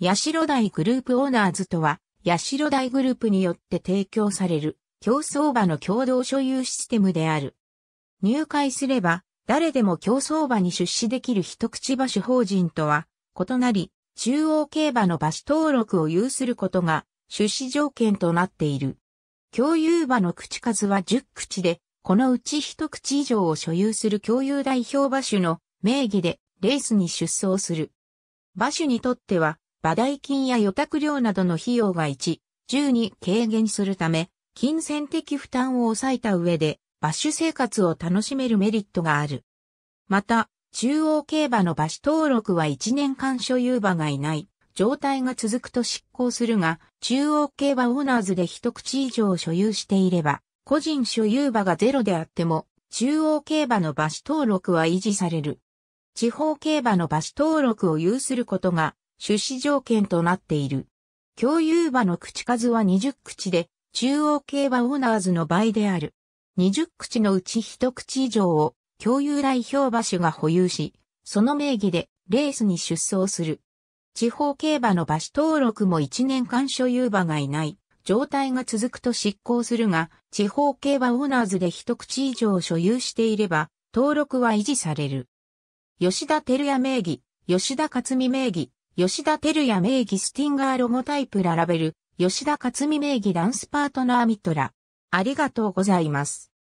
ヤシロ台グループオーナーズとは、ヤシロ台グループによって提供される競争場の共同所有システムである。入会すれば、誰でも競争場に出資できる一口所法人とは異なり、中央競馬の馬所登録を有することが出資条件となっている。共有馬の口数は10口で、このうち1口以上を所有する共有代表馬種の名義でレースに出走する。馬種にとっては馬代金や予託料などの費用が1、10に軽減するため、金銭的負担を抑えた上で、バッシュ生活を楽しめるメリットがある。また、中央競馬の馬ュ登録は1年間所有馬がいない状態が続くと執行するが、中央競馬オーナーズで一口以上所有していれば、個人所有馬がゼロであっても、中央競馬の馬ュ登録は維持される。地方競馬の馬ュ登録を有することが出資条件となっている。共有馬の口数は20口で、中央競馬オーナーズの倍である。20口のうち1口以上を共有代表馬主が保有し、その名義でレースに出走する。地方競馬の馬主登録も1年間所有馬がいない状態が続くと執行するが、地方競馬オーナーズで一口以上所有していれば、登録は維持される。吉田照也名義、吉田勝美名義、吉田照也名義スティンガーロゴタイプララベル、吉田克美名義ダンスパートナーミトラ。ありがとうございます。